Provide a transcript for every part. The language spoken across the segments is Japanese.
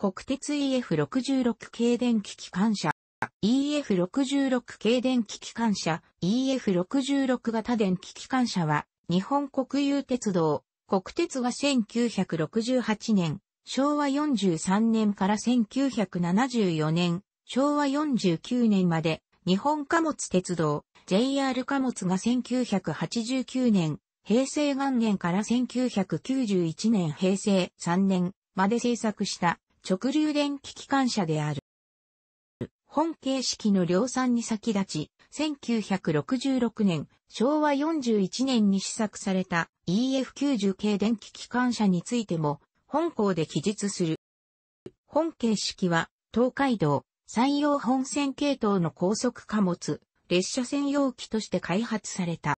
国鉄 EF66 軽電気機関車、EF66 軽電気機関車、EF66 型電気機関車は、日本国有鉄道、国鉄が1968年、昭和43年から1974年、昭和49年まで、日本貨物鉄道、JR 貨物が1989年、平成元年から1991年平成3年まで制作した直流電気機関車である。本形式の量産に先立ち、1966年、昭和41年に試作された EF90 系電気機関車についても、本校で記述する。本形式は、東海道、山陽本線系統の高速貨物、列車専用機として開発された。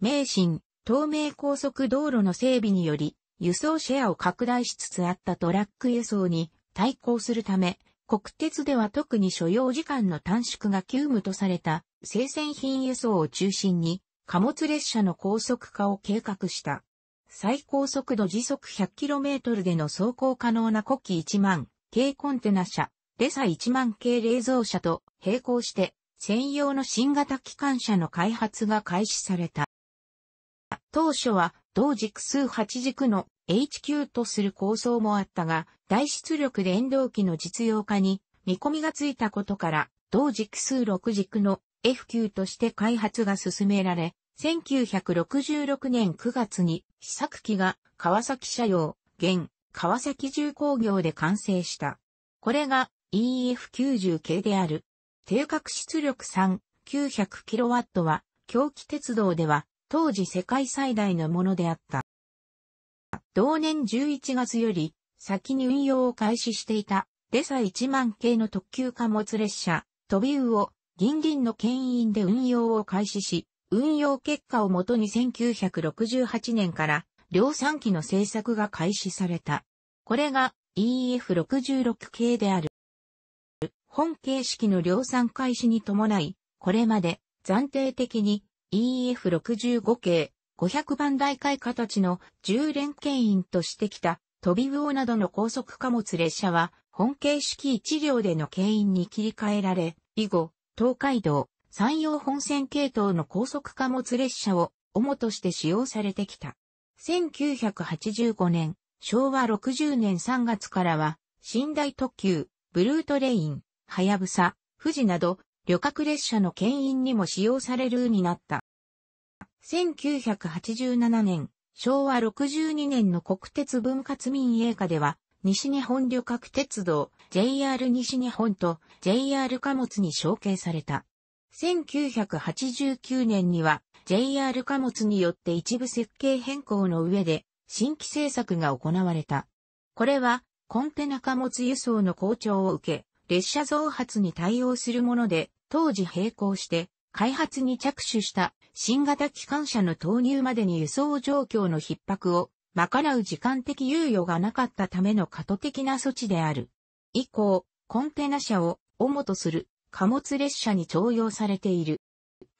名神、東名高速道路の整備により、輸送シェアを拡大しつつあったトラック輸送に対抗するため、国鉄では特に所要時間の短縮が急務とされた生鮮品輸送を中心に貨物列車の高速化を計画した。最高速度時速 100km での走行可能な古希1万軽コンテナ車、レサ1万系冷蔵車と並行して専用の新型機関車の開発が開始された。当初は同軸数8軸の HQ とする構想もあったが、大出力電動機の実用化に見込みがついたことから、同軸数6軸の f q として開発が進められ、1966年9月に試作機が川崎社用、現川崎重工業で完成した。これが EF90 系である。定格出力3 900kW は、狂気鉄道では当時世界最大のものであった。同年11月より先に運用を開始していたデサ1万系の特急貨物列車トビウを銀銀の牽引で運用を開始し、運用結果をもとに1968年から量産機の製作が開始された。これが EF66 系である。本形式の量産開始に伴い、これまで暫定的に EF65 系、500番台会形の10連牽引としてきた、飛び魚などの高速貨物列車は、本形式1両での牽引に切り替えられ、以後、東海道、山陽本線系統の高速貨物列車を主として使用されてきた。1985年、昭和60年3月からは、寝台特急、ブルートレイン、はやぶさ、富士など、旅客列車の牽引にも使用されるになった。1987年、昭和62年の国鉄分割民営化では、西日本旅客鉄道、JR 西日本と JR 貨物に承継された。1989年には JR 貨物によって一部設計変更の上で新規制作が行われた。これはコンテナ貨物輸送の好調を受け、列車増発に対応するもので、当時並行して開発に着手した新型機関車の投入までに輸送状況の逼迫を賄う時間的猶予がなかったための過渡的な措置である。以降、コンテナ車を主とする貨物列車に徴用されている。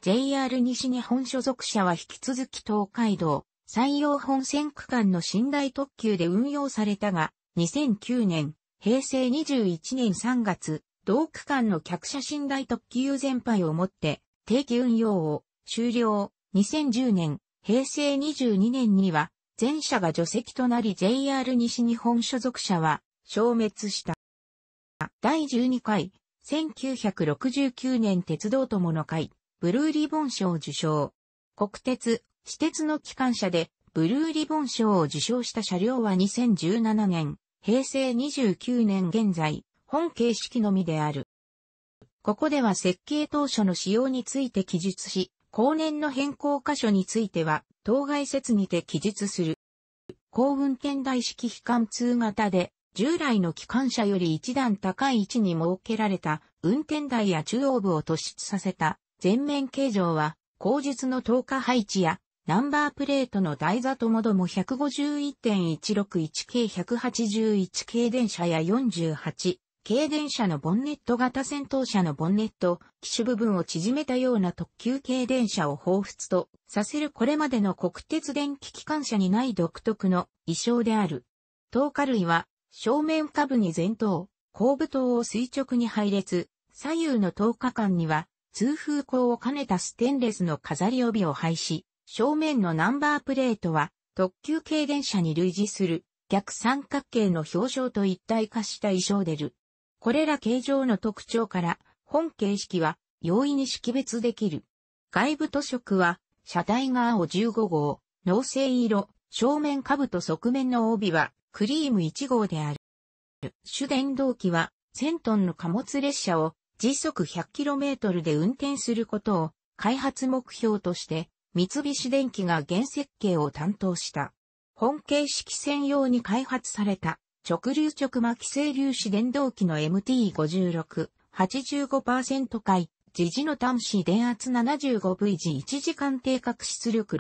JR 西日本所属車は引き続き東海道、山陽本線区間の寝台特急で運用されたが、2009年、平成21年3月、同区間の客車寝台特急全廃をもって、定期運用を終了。2010年、平成22年には、全車が除籍となり JR 西日本所属車は消滅した。第12回、1969年鉄道友の会、ブルーリボン賞受賞。国鉄、私鉄の機関車で、ブルーリボン賞を受賞した車両は2017年、平成29年現在、本形式のみである。ここでは設計当初の仕様について記述し、後年の変更箇所については、当該説にて記述する。高運転台式機関通型で、従来の機関車より一段高い位置に設けられた運転台や中央部を突出させた全面形状は、後述の投下配置やナンバープレートの台座ともども151.161系181系電車や48軽電車のボンネット型戦闘車のボンネット、機種部分を縮めたような特急軽電車を彷彿とさせるこれまでの国鉄電気機関車にない独特の衣装である。灯火類は、正面下部に前頭、後部灯を垂直に配列、左右の灯火間には、通風口を兼ねたステンレスの飾り帯を配し、正面のナンバープレートは、特急軽電車に類似する逆三角形の表彰と一体化した衣装でる。これら形状の特徴から、本形式は容易に識別できる。外部塗色は、車体が青15号、脳性色、正面部と側面の帯は、クリーム1号である。主電動機は、1000トンの貨物列車を時速 100km で運転することを開発目標として、三菱電機が原設計を担当した。本形式専用に開発された直流直巻性粒子電動機の MT56、85%回、時事の端子電圧 75V1 時間定格出力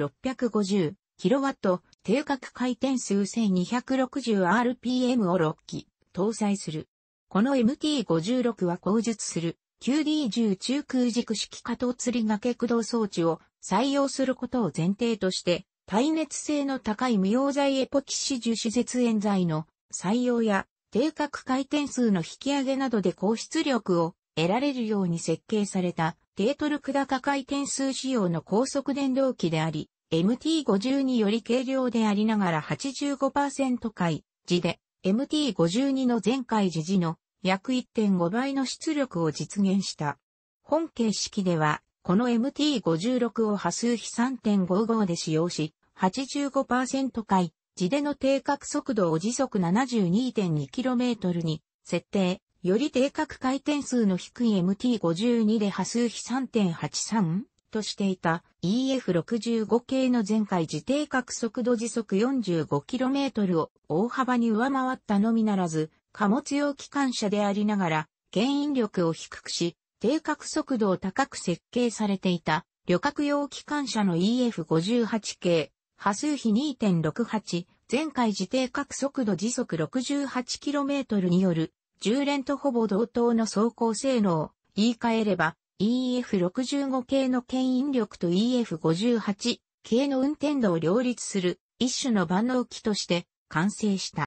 650kW、定格回転数 1260rpm を6機、搭載する。この MT56 は口述する QD10 中空軸式加藤釣り掛け駆動装置を採用することを前提として、耐熱性の高い無溶剤エポキシ樹脂絶縁剤の採用や定格回転数の引き上げなどで高出力を得られるように設計された低トルク高回転数仕様の高速電動機であり、MT52 より軽量でありながら85%回時で、MT52 の前回時時の約1.5倍の出力を実現した。本形式では、この MT56 を波数比3.55で使用し、85%回自での定格速度を時速 72.2km に設定、より定格回転数の低い MT52 で波数比3.83としていた EF65 系の前回自定格速度時速 45km を大幅に上回ったのみならず、貨物用機関車でありながら、牽引力を低くし、定格速度を高く設計されていた、旅客用機関車の EF58 系、波数比2.68、前回時定角速度時速 68km による、10連とほぼ同等の走行性能、言い換えれば、EF65 系の牽引力と EF58 系の運転度を両立する一種の万能機として完成した。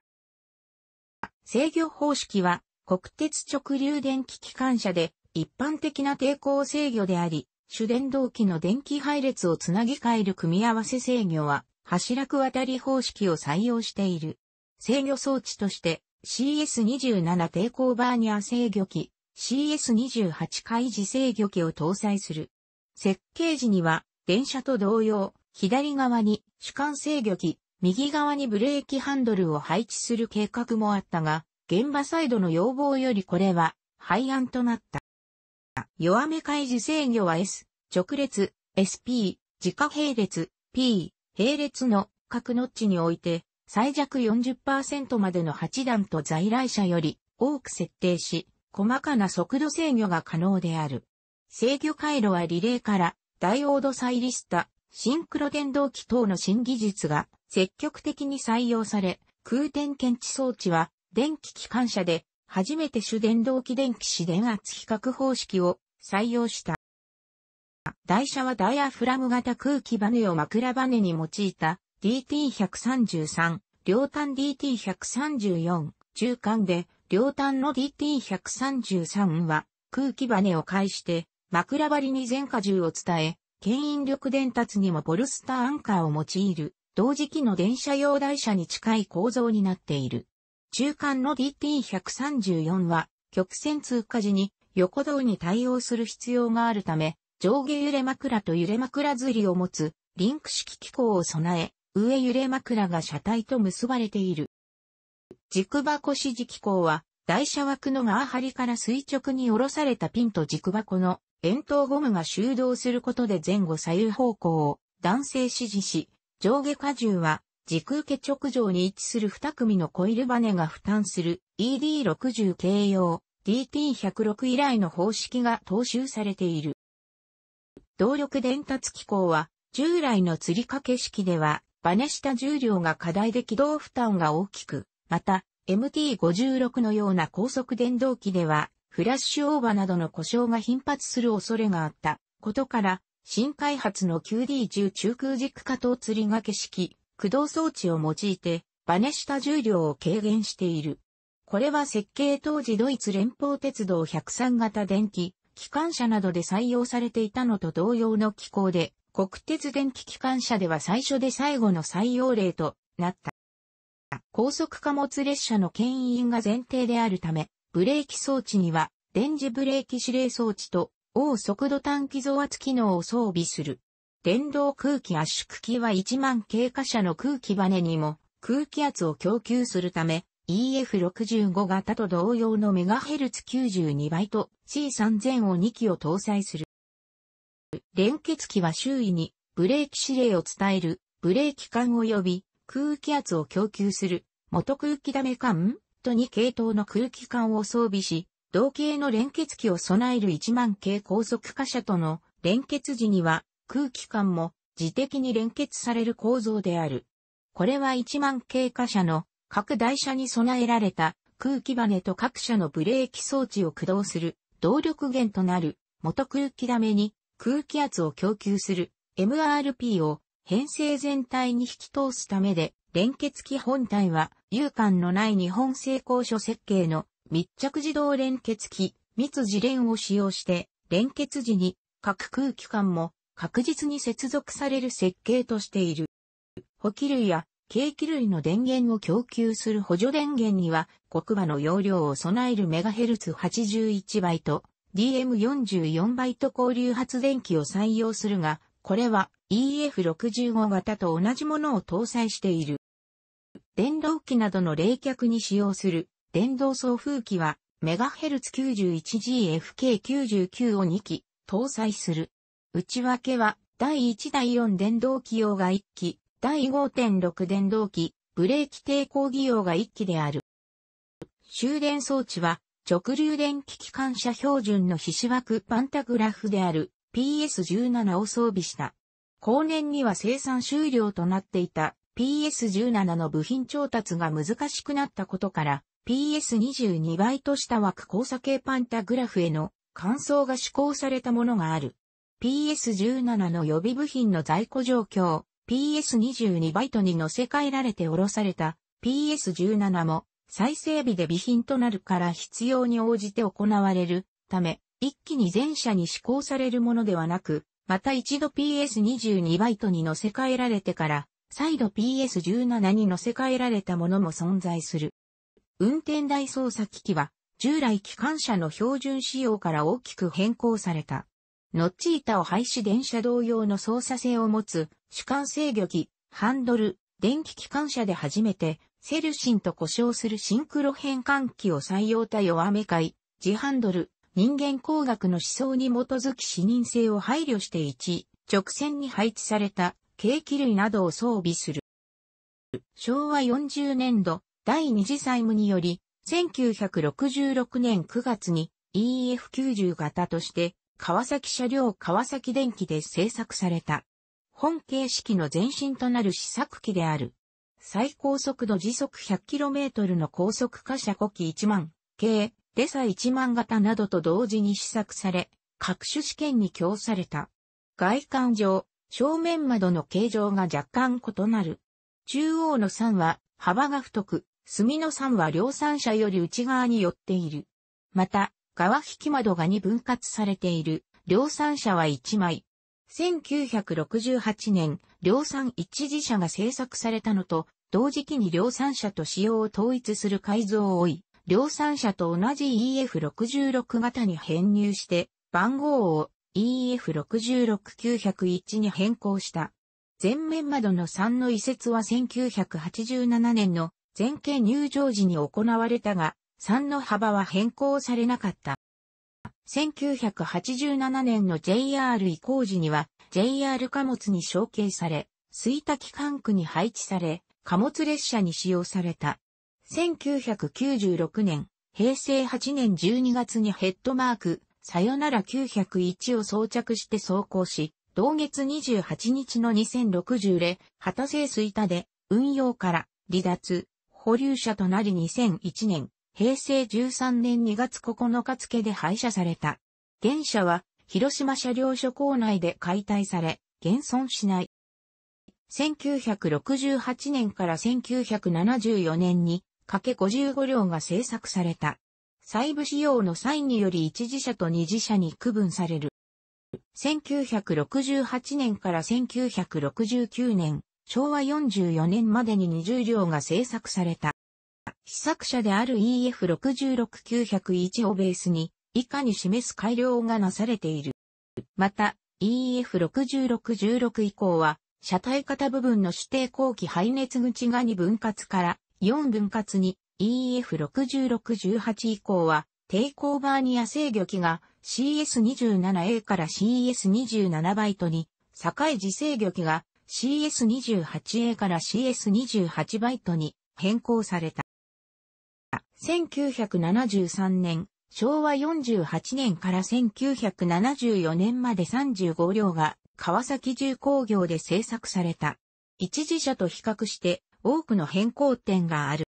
制御方式は国鉄直流電気機関車で一般的な抵抗制御であり、主電動機の電気配列をつなぎ替える組み合わせ制御は、柱区渡り方式を採用している。制御装置として CS27 抵抗バーニア制御機、CS28 開示制御機を搭載する。設計時には、電車と同様、左側に主幹制御機、右側にブレーキハンドルを配置する計画もあったが、現場サイドの要望よりこれは廃案となった。弱め開示制御は S、直列、SP、自家並列、P、並列の各ノッチにおいて、最弱40%までの8段と在来車より多く設定し、細かな速度制御が可能である。制御回路はリレーから、ダイオードサイリスタ、シンクロ電動機等の新技術が積極的に採用され、空転検知装置は電気機関車で初めて主電動機電気子電圧比較方式を採用した。台車はダイヤフラム型空気バネを枕バネに用いた DT133、両端 DT134、中間で両端の DT133 は空気バネを介して枕張りに全荷重を伝え、牽引力伝達にもボルスターアンカーを用いる同時期の電車用台車に近い構造になっている。中間の DT134 は、曲線通過時に横動に対応する必要があるため、上下揺れ枕と揺れ枕釣りを持つリンク式機構を備え、上揺れ枕が車体と結ばれている。軸箱支持機構は、台車枠のガー張りから垂直に下ろされたピンと軸箱の円筒ゴムが収動することで前後左右方向を弾性支持し、上下荷重は時空家直上に位置する2組のコイルバネが負担する ED60 形用 DT106 以来の方式が踏襲されている。動力伝達機構は従来の吊り掛け式ではバネ下重量が課題で軌道負担が大きく、また MT56 のような高速電動機ではフラッシュオーバーなどの故障が頻発する恐れがあったことから新開発の QD10 中空軸下と釣り掛け式駆動装置を用いて、バネした重量を軽減している。これは設計当時ドイツ連邦鉄道103型電気、機関車などで採用されていたのと同様の機構で、国鉄電気機関車では最初で最後の採用例となった。高速貨物列車の牽引が前提であるため、ブレーキ装置には電磁ブレーキ指令装置と、応速度短期増圧機能を装備する。電動空気圧縮機は1万経過車の空気バネにも空気圧を供給するため EF65 型と同様の MHz92 倍と C3000 を2機を搭載する。連結機は周囲にブレーキ指令を伝えるブレーキ管及び空気圧を供給する元空気ダメ管と2系統の空気管を装備し、同系の連結機を備える1万系高速貨車との連結時には空気管も自的に連結される構造である。これは1万経過車の各台車に備えられた空気バネと各車のブレーキ装置を駆動する動力源となる元空気ダメに空気圧を供給する MRP を編成全体に引き通すためで連結機本体は有間のない日本製鋼所設計の密着自動連結機密自連を使用して連結時に各空気管も確実に接続される設計としている。補給類や計器類の電源を供給する補助電源には、黒板の容量を備える MHz81 バイト、DM44 バイト交流発電機を採用するが、これは EF65 型と同じものを搭載している。電動機などの冷却に使用する電動送風機は MHz91GFK99 を2機搭載する。内訳は、第1第4電動機用が1機、第5.6電動機、ブレーキ抵抗技用が1機である。終電装置は、直流電気機関車標準の皮脂枠パンタグラフである PS17 を装備した。後年には生産終了となっていた PS17 の部品調達が難しくなったことから PS22 倍とした枠交差系パンタグラフへの換装が施行されたものがある。PS17 の予備部品の在庫状況、PS22 バイトに乗せ替えられて下ろされた PS17 も再整備で備品となるから必要に応じて行われるため、一気に全社に施行されるものではなく、また一度 PS22 バイトに乗せ替えられてから、再度 PS17 に乗せ替えられたものも存在する。運転台操作機器は、従来機関車の標準仕様から大きく変更された。ノッチ板を廃止電車同様の操作性を持つ主管制御機、ハンドル、電気機関車で初めてセルシンと故障するシンクロ変換機を採用た弱め会、自ハンドル、人間工学の思想に基づき視認性を配慮して1、直線に配置された計器類などを装備する。昭和40年度第二次債務により、1966年9月に EF90 型として川崎車両川崎電機で製作された。本形式の前身となる試作機である。最高速度時速 100km の高速貨車古機1万系、デサ1万型などと同時に試作され、各種試験に供された。外観上、正面窓の形状が若干異なる。中央の3は幅が太く、隅の3は量産車より内側に寄っている。また、川引き窓が2分割されている、量産車は1枚。1968年、量産一次車が製作されたのと、同時期に量産車と仕様を統一する改造を追い、量産車と同じ EF66 型に編入して、番号を EF66901 に変更した。前面窓の3の移設は1987年の全景入場時に行われたが、3の幅は変更されなかった。1987年の JR 移行時には JR 貨物に承継され、水滝管区に配置され、貨物列車に使用された。1996年、平成8年12月にヘッドマーク、さよなら901を装着して走行し、同月28日の2060で、旗製水田で、運用から離脱、保留者となり2001年、平成13年2月9日付で廃車された。現車は、広島車両所構内で解体され、現存しない。1968年から1974年に、かけ55両が製作された。細部仕様の際により一次車と二次車に区分される。1968年から1969年、昭和44年までに20両が製作された。試作者である EF66901 をベースに、以下に示す改良がなされている。また、EF6616 以降は、車体型部分の指定後期排熱口が2分割から4分割に、EF6618 以降は、抵抗バーニア制御機が CS27A から CS27 バイトに、境時制御機が CS28A から CS28 バイトに変更された。1973年、昭和48年から1974年まで35両が川崎重工業で製作された。一次車と比較して多くの変更点がある。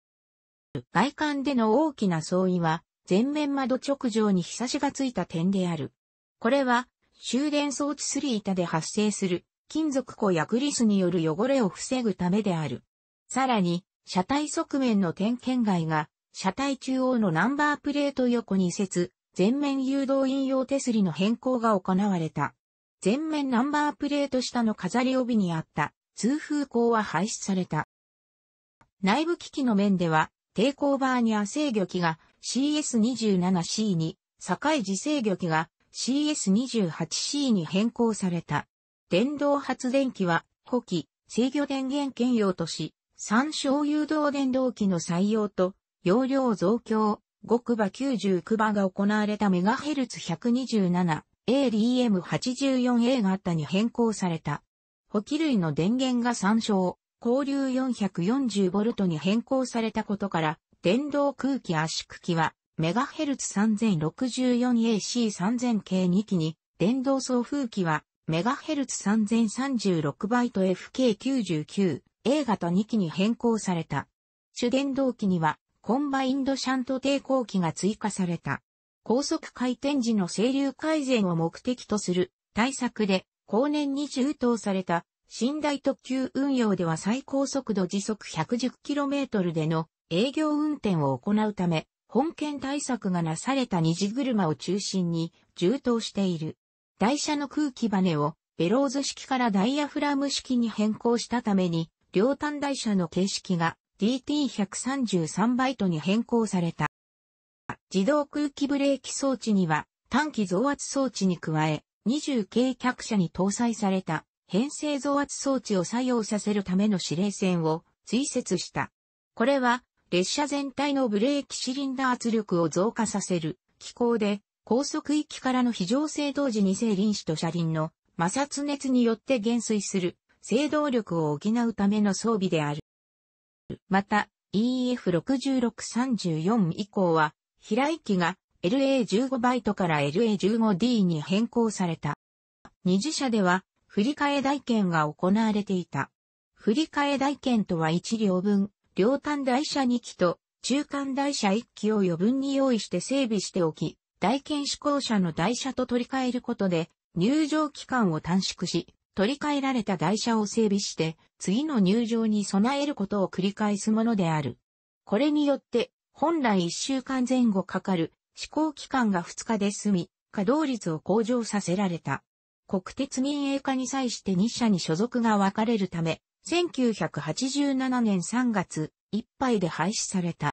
外観での大きな相違は前面窓直上に日差しがついた点である。これは終電装置スリ板で発生する金属庫やグリスによる汚れを防ぐためである。さらに車体側面の点検外が車体中央のナンバープレート横に接、全面誘導引用手すりの変更が行われた。全面ナンバープレート下の飾り帯にあった通風口は廃止された。内部機器の面では、抵抗バーニア制御機が CS27C に、境時制御機が CS28C に変更された。電動発電機は、古機、制御電源兼用とし、参照誘導電動機の採用と、容量増強、極場99場が行われた MHz127ADM84A 型に変更された。補給類の電源が参照、交流 440V に変更されたことから、電動空気圧縮機は、MHz3064AC3000 系2機に、電動送風機は、MHz3036 バイト FK99A 型2機に変更された。主電動機には、コンバインドシャント抵抗器が追加された。高速回転時の整流改善を目的とする対策で、後年に充当された寝台特急運用では最高速度時速 110km での営業運転を行うため、本件対策がなされた二次車を中心に充当している。台車の空気バネをベローズ式からダイヤフラム式に変更したために、両端台車の形式が DT133 バイトに変更された。自動空気ブレーキ装置には短期増圧装置に加え、20軽客車に搭載された変成増圧装置を作用させるための指令線を追設した。これは列車全体のブレーキシリンダー圧力を増加させる機構で高速域からの非常制動時に製輪子と車輪の摩擦熱によって減衰する制動力を補うための装備である。また EF6634 以降は、平井機が LA15 バイトから LA15D に変更された。二次車では、振り替え台券が行われていた。振り替え台券とは1両分、両端台車2機と中間台車1機を余分に用意して整備しておき、台券施向者の台車と取り替えることで入場期間を短縮し、取り替えられた台車を整備して、次の入場に備えることを繰り返すものである。これによって、本来1週間前後かかる、試行期間が2日で済み、稼働率を向上させられた。国鉄民営化に際して2社に所属が分かれるため、1987年3月、いっぱいで廃止された。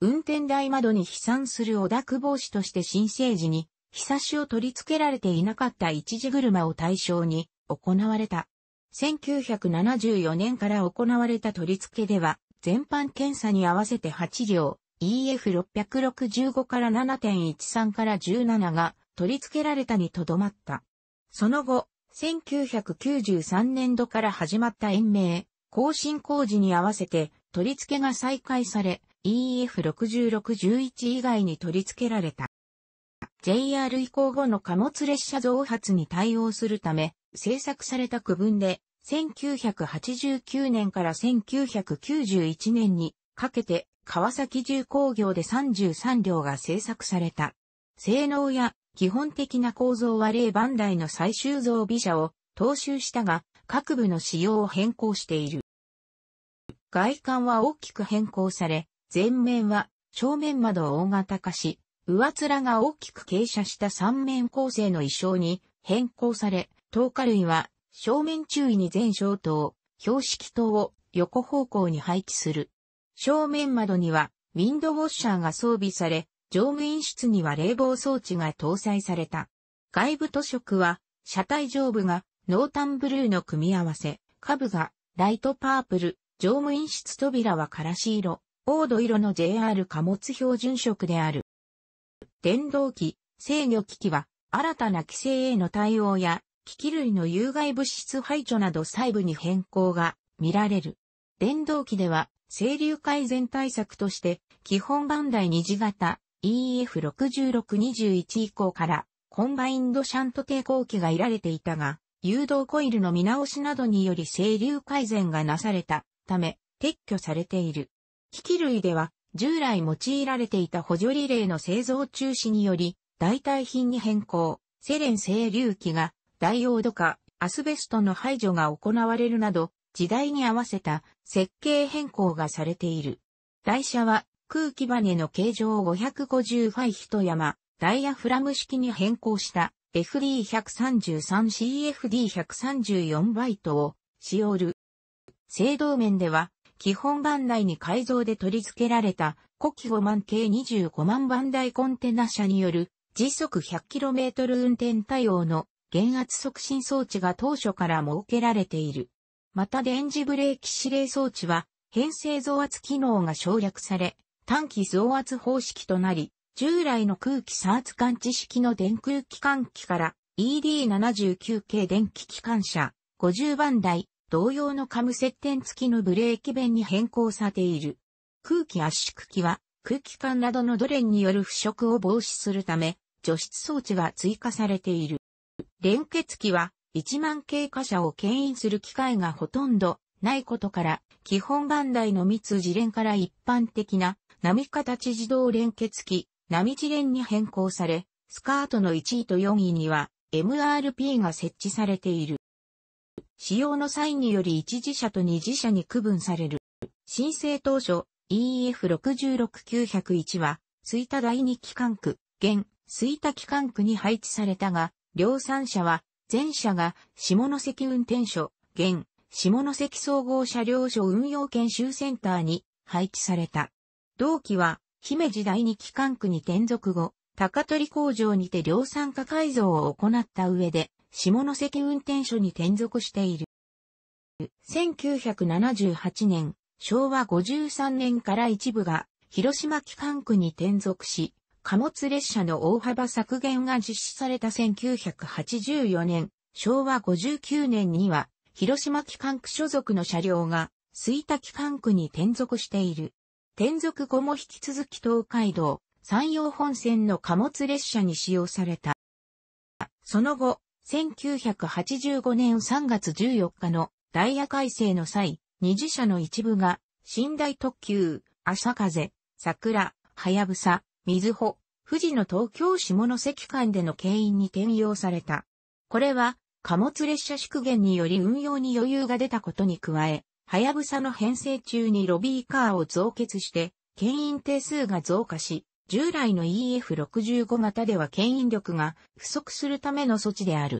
運転台窓に飛散する小田区防止として新生児に日差しを取り付けられていなかった一時車を対象に行われた。1974年から行われた取り付けでは、全般検査に合わせて8両、EF665 から7.13から17が取り付けられたにとどまった。その後、1993年度から始まった延命、更新工事に合わせて取り付けが再開され、EF6611 以外に取り付けられた。JR 移行後の貨物列車増発に対応するため、制作された区分で、1989年から1991年にかけて、川崎重工業で33両が制作された。性能や基本的な構造は例番台の最終増備車を踏襲したが、各部の仕様を変更している。外観は大きく変更され、前面は正面窓を大型化し、上面が大きく傾斜した三面構成の衣装に変更され、灯火類は正面注意に全小灯、標識灯を横方向に配置する。正面窓にはウィンドウォッシャーが装備され、乗務員室には冷房装置が搭載された。外部塗色は車体上部が濃淡ブルーの組み合わせ、下部がライトパープル、乗務員室扉はからし色、黄土色の JR 貨物標準色である。電動機、制御機器は、新たな規制への対応や、機器類の有害物質排除など細部に変更が見られる。電動機では、整流改善対策として、基本バンダイ二次型 EF6621 以降から、コンバインドシャント抵抗機がいられていたが、誘導コイルの見直しなどにより整流改善がなされたため、撤去されている。機器類では、従来用いられていた補助リレーの製造中止により、代替品に変更、セレン製隆器が、ダイオード化、アスベストの排除が行われるなど、時代に合わせた設計変更がされている。台車は空気バネの形状を550ファイ一山、ダイヤフラム式に変更した FD133CFD134 バイトを使用る。制動面では基本番内に改造で取り付けられた、古希5万系25万番台コンテナ車による、時速 100km 運転対応の減圧促進装置が当初から設けられている。また電磁ブレーキ指令装置は、編成増圧機能が省略され、短期増圧方式となり、従来の空気差圧感知式の電空機関機から ED79 系電気機関車50番台同様のカム接点付きのブレーキ弁に変更されている。空気圧縮機は空気管などのドレンによる腐食を防止するため、除湿装置が追加されている。連結機は1万経過者を牽引する機会がほとんどないことから、基本番台の密自連から一般的な波形自動連結機、波自連に変更され、スカートの1位と4位には MRP が設置されている。使用の際により一次車と二次車に区分される。申請当初 EF66901 は、水田第二機関区、現、水田機関区に配置されたが、量産車は、全車が下関運転所、現、下関総合車両所運用研修センターに配置された。同期は、姫路第二機関区に転属後、高取工場にて量産化改造を行った上で、下関運転所に転属している。1978年、昭和53年から一部が広島機関区に転属し、貨物列車の大幅削減が実施された1984年、昭和59年には広島機関区所属の車両が水田機関区に転属している。転属後も引き続き東海道、山陽本線の貨物列車に使用された。その後、1985年3月14日のダイヤ改正の際、二次車の一部が、寝台特急、朝風、桜、はやぶさ、水穂、富士の東京下関間での経引に転用された。これは、貨物列車縮減により運用に余裕が出たことに加え、はやぶさの編成中にロビーカーを増結して、牽引定数が増加し、従来の EF65 型では牽引力が不足するための措置である。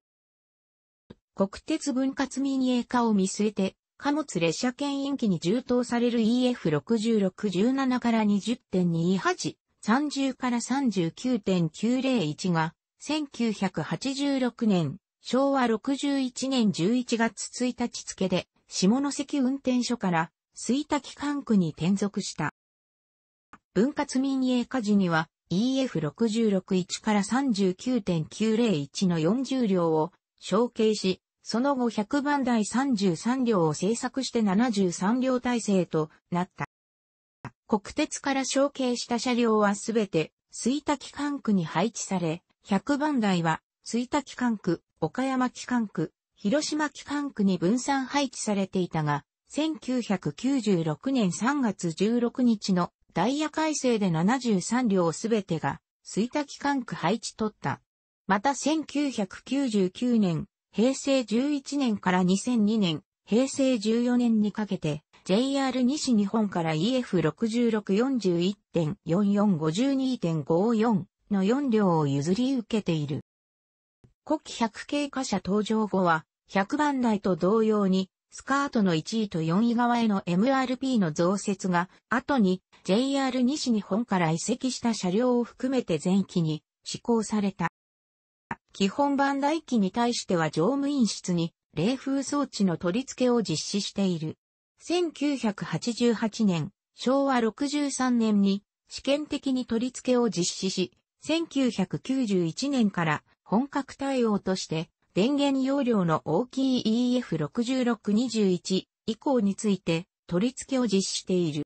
国鉄分割民営化を見据えて、貨物列車牽引機に充当される EF6617 から20.28、30から39.901が、1986年、昭和61年11月1日付で、下関運転所から水滝管区に転属した。分割民営化時には EF661 から39.901の40両を承継し、その後100番台33両を製作して73両体制となった。国鉄から承継した車両はすべて水機関区に配置され、100番台は水機関区、岡山機関区、広島機関区に分散配置されていたが、1996年3月16日のダイヤ改正で73両すべてが水機関区配置取った。また1999年平成11年から2002年、平成14年にかけて、JR 西日本から EF6641.4452.54 の4両を譲り受けている。古希100系貨車登場後は、100番台と同様に、スカートの1位と4位側への MRP の増設が、後に JR 西日本から移籍した車両を含めて前期に施行された。基本版台機に対しては乗務員室に冷風装置の取り付けを実施している。1988年、昭和63年に試験的に取り付けを実施し、1991年から本格対応として電源容量の大きい EF6621 以降について取り付けを実施している。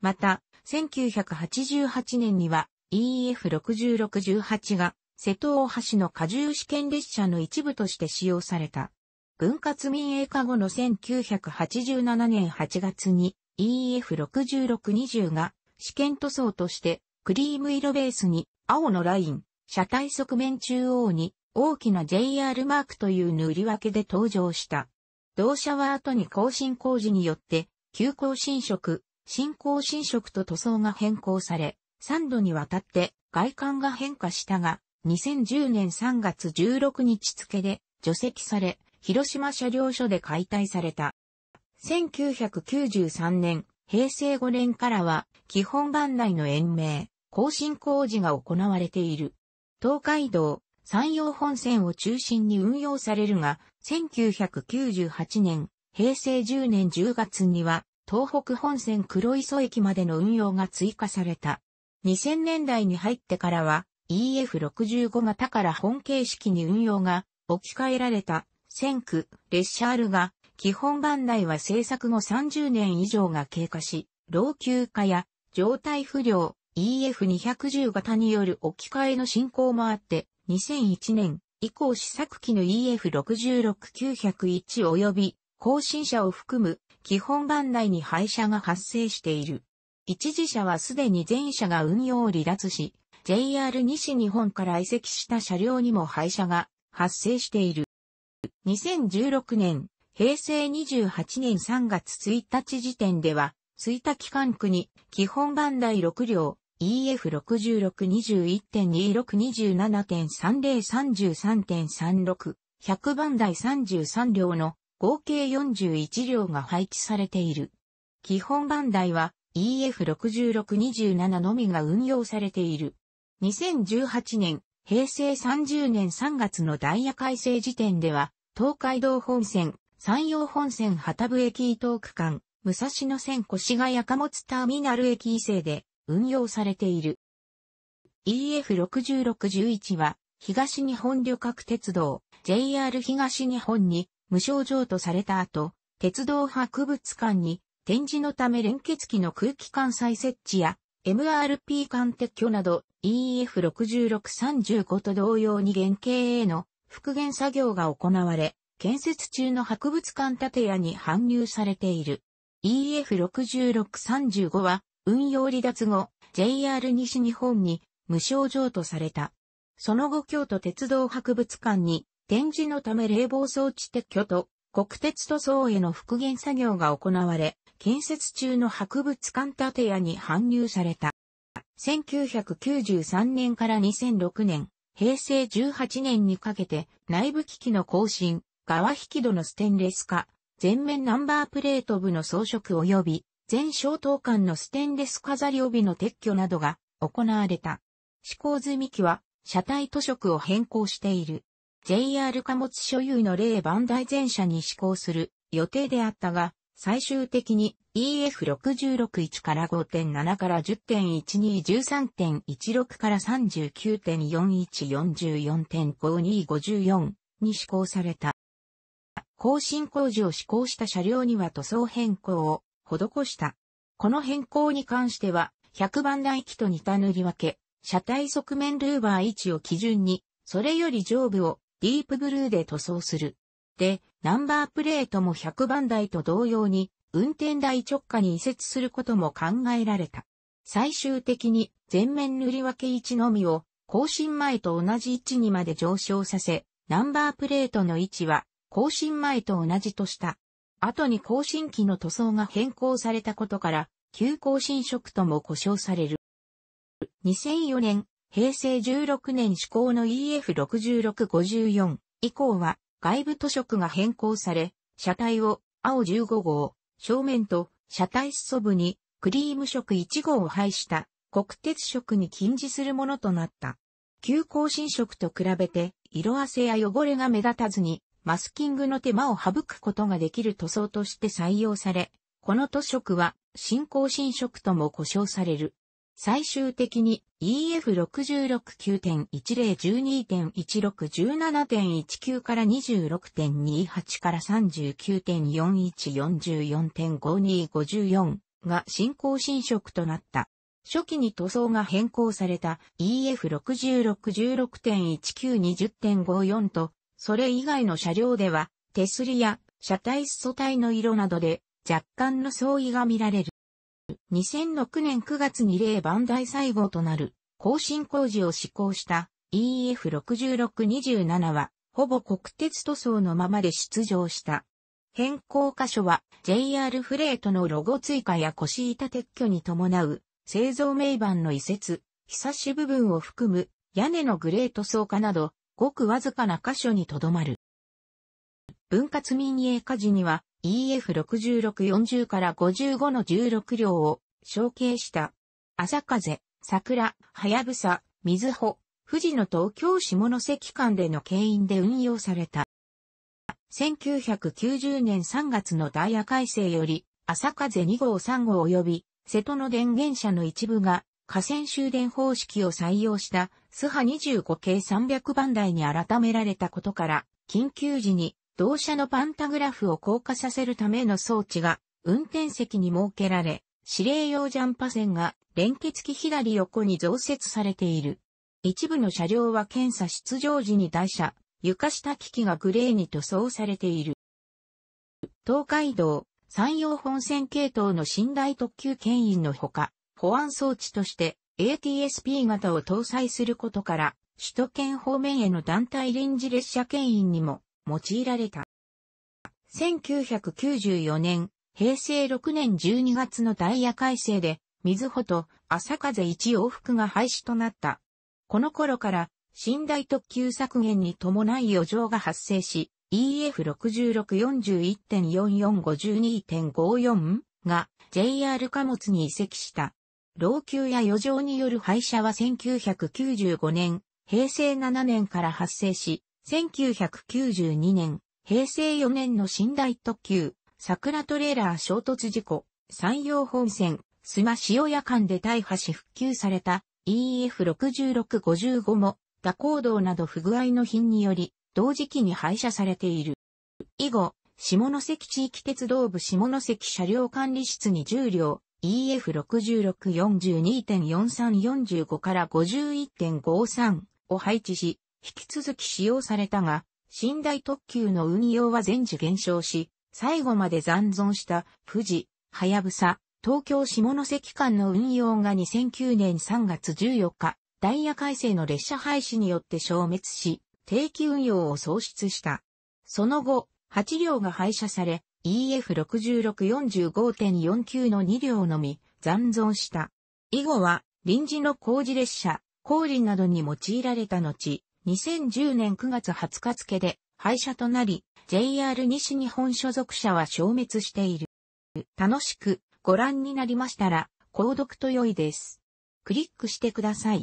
また、1988年には EF6618 が瀬戸大橋の荷重試験列車の一部として使用された。分割民営化後の1987年8月に EF6620 が試験塗装としてクリーム色ベースに青のライン、車体側面中央に大きな JR マークという塗り分けで登場した。同社は後に更新工事によって急行新色、新更新色と塗装が変更され、3度にわたって外観が変化したが、2010年3月16日付で除籍され、広島車両所で解体された。1993年、平成5年からは、基本番内の延命、更新工事が行われている。東海道、山陽本線を中心に運用されるが、1998年、平成10年10月には、東北本線黒磯駅までの運用が追加された。2000年代に入ってからは、EF65 型から本形式に運用が置き換えられた線区列車あるが、基本番台は製作後30年以上が経過し、老朽化や状態不良 EF210 型による置き換えの進行もあって、2001年以降試作機の EF66901 及び更新車を含む基本番台に廃車が発生している。一時車はすでに全車が運用を離脱し、JR 西日本から移籍した車両にも廃車が発生している。2016年、平成28年3月1日時点では、1日関区に基本番台6両 EF6621.2627.3033.36 100番台33両の合計41両が配置されている。基本番台は EF6627 のみが運用されている。2018年、平成30年3月のダイヤ改正時点では、東海道本線、山陽本線旗部駅伊東区間、武蔵野線越谷貨物ターミナル駅伊勢で運用されている。EF6611 は、東日本旅客鉄道、JR 東日本に無償譲渡された後、鉄道博物館に展示のため連結機の空気管再設置や MRP 間撤去など EF6635 と同様に原型への復元作業が行われ、建設中の博物館建屋に搬入されている。EF6635 は運用離脱後、JR 西日本に無償譲渡された。その後京都鉄道博物館に展示のため冷房装置撤去と国鉄塗装への復元作業が行われ、建設中の博物館建屋に搬入された。1993年から2006年、平成18年にかけて内部機器の更新、側引き戸のステンレス化、全面ナンバープレート部の装飾及び全消灯管のステンレス飾り帯の撤去などが行われた。施行済み機は車体塗色を変更している。JR 貨物所有の例バンダイ全車に施行する予定であったが、最終的に EF661 から5.7から10.1213.16から39.4144.5254に施行された。更新工事を施行した車両には塗装変更を施した。この変更に関しては、100番台機と似た塗り分け、車体側面ルーバー位置を基準に、それより上部をディープブルーで塗装する。で、ナンバープレートも100番台と同様に、運転台直下に移設することも考えられた。最終的に全面塗り分け位置のみを更新前と同じ位置にまで上昇させ、ナンバープレートの位置は更新前と同じとした。後に更新機の塗装が変更されたことから、旧更新色とも呼称される。2004年、平成16年施行の EF6654 以降は、外部塗色が変更され、車体を青15号、正面と車体裾部にクリーム色1号を配した国鉄色に禁似するものとなった。旧更新色と比べて色あせや汚れが目立たずにマスキングの手間を省くことができる塗装として採用され、この塗色は新更新色とも呼称される。最終的に EF66 9.10 12.1617.19から26.28から39.4144.5254が進行侵食となった。初期に塗装が変更された EF6616.1920.54 と、それ以外の車両では手すりや車体素体の色などで若干の相違が見られる。2006年9月に例番大細胞となる更新工事を施行した EF6627 は、ほぼ国鉄塗装のままで出場した。変更箇所は JR フレートのロゴ追加や腰板撤去に伴う製造名板の移設、ひさし部分を含む屋根のグレート装化など、ごくわずかな箇所にとどまる。分割民営化時には EF6640 から55の16両を承継した。朝風、桜、はやぶさ、水穂、富士の東京下関間での経引で運用された。1990年3月のダイヤ改正より、朝風2号3号及び、瀬戸の電源車の一部が、河川終電方式を採用した、スハ25系300番台に改められたことから、緊急時に同社のパンタグラフを降下させるための装置が運転席に設けられ、指令用ジャンパ線が連結機左横に増設されている。一部の車両は検査出場時に台車、床下機器がグレーに塗装されている。東海道、山陽本線系統の寝台特急牽引のほか、保安装置として ATSP 型を搭載することから、首都圏方面への団体臨時列車牽引にも用いられた。1994年、平成6年12月のダイヤ改正で、水穂と朝風一往復が廃止となった。この頃から、寝台特急削減に伴い余剰が発生し、EF6641.4452.54 が JR 貨物に移籍した。老朽や余剰による廃車は1995年、平成7年から発生し、1992年、平成4年の寝台特急、桜トレーラー衝突事故、山陽本線、須磨塩屋間で大破し復旧された EF6655 も、蛇行動など不具合の品により、同時期に廃車されている。以後、下関地域鉄道部下関車両管理室に重量、EF6642.4345 から51.53を配置し、引き続き使用されたが、寝台特急の運用は全時減少し、最後まで残存した富士、はやぶさ、東京下関間の運用が2009年3月14日、ダイヤ改正の列車廃止によって消滅し、定期運用を創出した。その後、8両が廃車され、EF6645.49 の2両のみ残存した。以後は臨時の工事列車、降臨などに用いられた後、2010年9月20日付で廃車となり、JR 西日本所属者は消滅している。楽しくご覧になりましたら、購読と良いです。クリックしてください。